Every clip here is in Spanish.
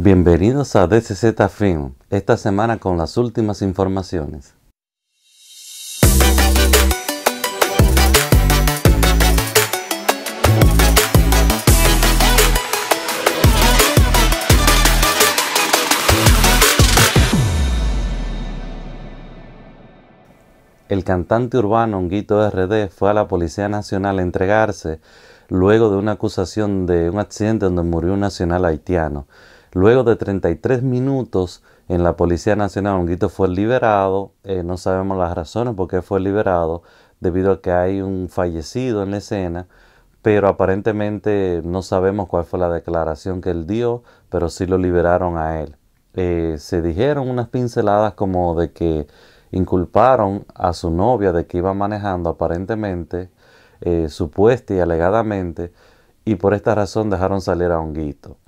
Bienvenidos a DCZ Film, esta semana con las últimas informaciones. El cantante urbano Honguito RD fue a la Policía Nacional a entregarse luego de una acusación de un accidente donde murió un nacional haitiano. Luego de 33 minutos en la Policía Nacional, Honguito fue liberado. Eh, no sabemos las razones por qué fue liberado, debido a que hay un fallecido en la escena, pero aparentemente no sabemos cuál fue la declaración que él dio, pero sí lo liberaron a él. Eh, se dijeron unas pinceladas como de que inculparon a su novia de que iba manejando aparentemente, eh, supuesta y alegadamente, y por esta razón dejaron salir a Honguito.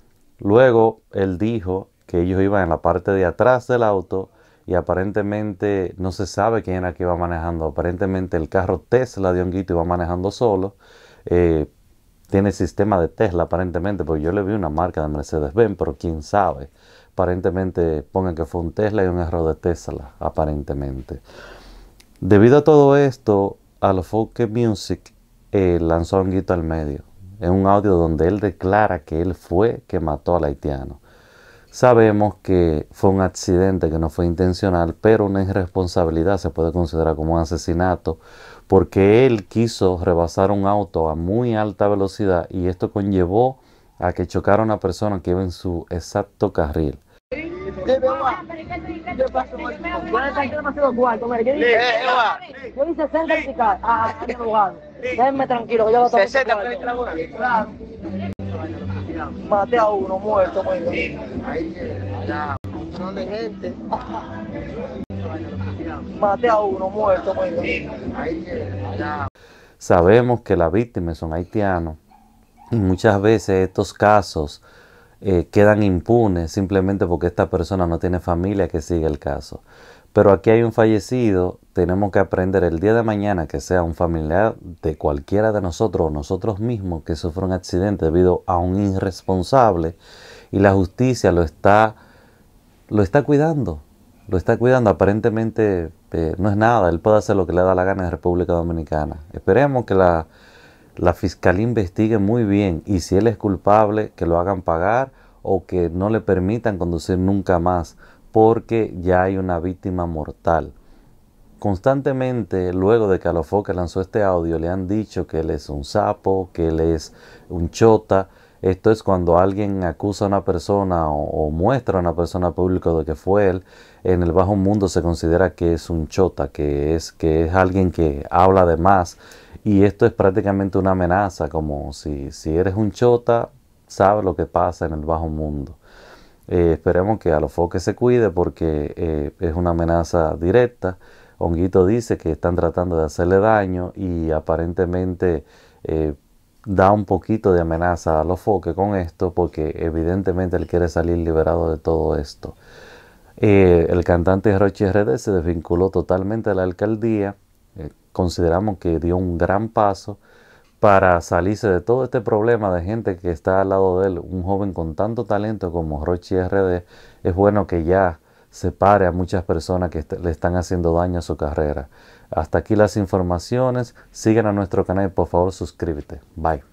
Luego él dijo que ellos iban en la parte de atrás del auto y aparentemente no se sabe quién era que iba manejando. Aparentemente el carro Tesla de Honguito iba manejando solo. Eh, tiene sistema de Tesla aparentemente, porque yo le vi una marca de Mercedes-Benz, pero quién sabe. Aparentemente pongan que fue un Tesla y un error de Tesla, aparentemente. Debido a todo esto, a Music eh, lanzó a Honguito al medio. Es un audio donde él declara que él fue que mató al haitiano. Sabemos que fue un accidente que no fue intencional, pero una irresponsabilidad se puede considerar como un asesinato porque él quiso rebasar un auto a muy alta velocidad y esto conllevó a que chocara a una persona que iba en su exacto carril. Déjenme tranquilo, yo lo tomo. 60 pues. a uno muerto, muerto. Ahí Son de gente. Mate a uno muerto, Ahí pues. Sabemos que las víctimas son haitianos y muchas veces estos casos eh, quedan impunes simplemente porque esta persona no tiene familia que siga el caso. Pero aquí hay un fallecido, tenemos que aprender el día de mañana que sea un familiar de cualquiera de nosotros o nosotros mismos que sufre un accidente debido a un irresponsable y la justicia lo está, lo está cuidando, lo está cuidando. Aparentemente eh, no es nada, él puede hacer lo que le da la gana en República Dominicana. Esperemos que la, la fiscalía investigue muy bien y si él es culpable, que lo hagan pagar o que no le permitan conducir nunca más porque ya hay una víctima mortal. Constantemente, luego de que Alofoque lanzó este audio, le han dicho que él es un sapo, que él es un chota. Esto es cuando alguien acusa a una persona o, muestra a una persona pública de que fue él. En el bajo mundo se considera que es un chota, que es, que es alguien que habla de más. Y esto es prácticamente una amenaza, como si, si eres un chota, sabes lo que pasa en el bajo mundo. Eh, esperemos que a los Foques se cuide porque eh, es una amenaza directa. Honguito dice que están tratando de hacerle daño y aparentemente eh, da un poquito de amenaza a los Foques con esto porque evidentemente él quiere salir liberado de todo esto. el cantante Roche RD se desvinculó totalmente de la alcaldía. consideramos que dio un gran paso para salirse de todo este problema de gente que está al lado de él, un joven con tanto talento como Rochi RD, es bueno que ya separe a muchas personas que le están haciendo daño a su carrera. Hasta aquí las informaciones. Sigan a nuestro canal y por favor suscríbete. Bye.